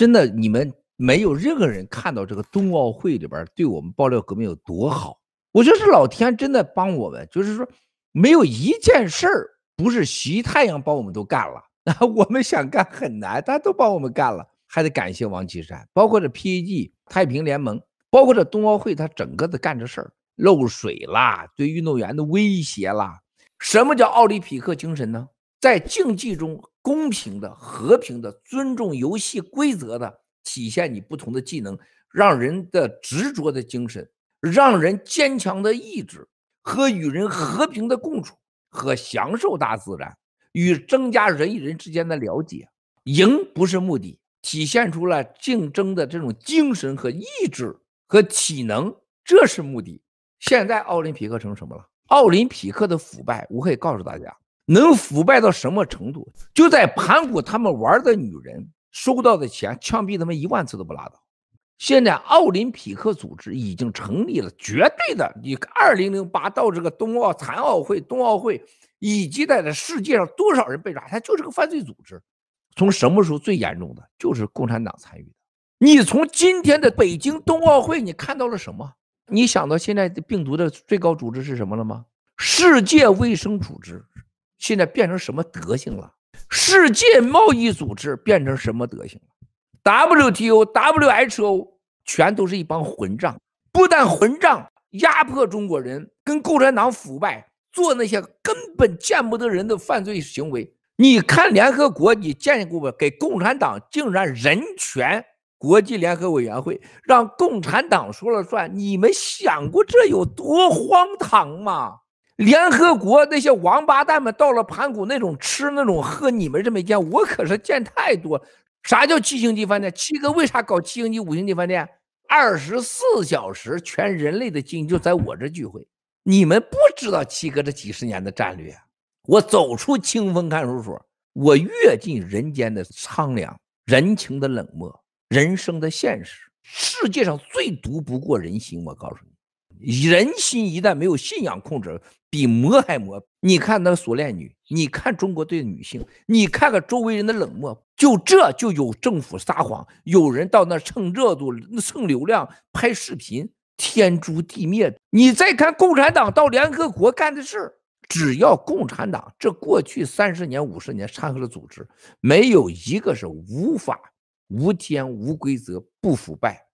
真的，你们没有任何人看到这个冬奥会里边对我们爆料革命有多好。我觉得是老天真的帮我们，就是说没有一件事儿不是习太阳帮我们都干了。那 我们想干很难，他都帮我们干了，还得感谢王岐山，包括这 PAG 太平联盟，包括这冬奥会，他整个的干这事儿漏水啦，对运动员的威胁啦，什么叫奥林匹克精神呢？在竞技中，公平的、和平的、尊重游戏规则的，体现你不同的技能，让人的执着的精神，让人坚强的意志和与人和平的共处和享受大自然，与增加人与人之间的了解。赢不是目的，体现出了竞争的这种精神和意志和体能，这是目的。现在奥林匹克成什么了？奥林匹克的腐败，我可以告诉大家。能腐败到什么程度？就在盘古他们玩的女人收到的钱，枪毙他们一万次都不拉倒。现在奥林匹克组织已经成立了，绝对的。你二零零八到这个冬奥残奥会、冬奥会，以及在世界上多少人被抓？它就是个犯罪组织。从什么时候最严重的？就是共产党参与。的。你从今天的北京冬奥会，你看到了什么？你想到现在的病毒的最高组织是什么了吗？世界卫生组织。现在变成什么德行了？世界贸易组织变成什么德行了？WTO、WHO 全都是一帮混账，不但混账，压迫中国人，跟共产党腐败，做那些根本见不得人的犯罪行为。你看联合国，你见过不？给共产党竟然人权国际联合委员会，让共产党说了算，你们想过这有多荒唐吗？联合国那些王八蛋们到了盘古那种吃那种喝你们这么见我可是见太多。啥叫七星级饭店？七哥为啥搞七星级五星级饭店？二十四小时全人类的精英就在我这聚会。你们不知道七哥这几十年的战略。我走出清风看守所，我阅尽人间的苍凉、人情的冷漠、人生的现实。世界上最毒不过人心，我告诉你。人心一旦没有信仰控制，比魔还魔。你看那个锁链女，你看中国对女性，你看看周围人的冷漠，就这就有政府撒谎，有人到那蹭热度、蹭流量拍视频，天诛地灭。你再看共产党到联合国干的事只要共产党这过去三十年、五十年掺和了组织，没有一个是无法、无天、无规则、不腐败。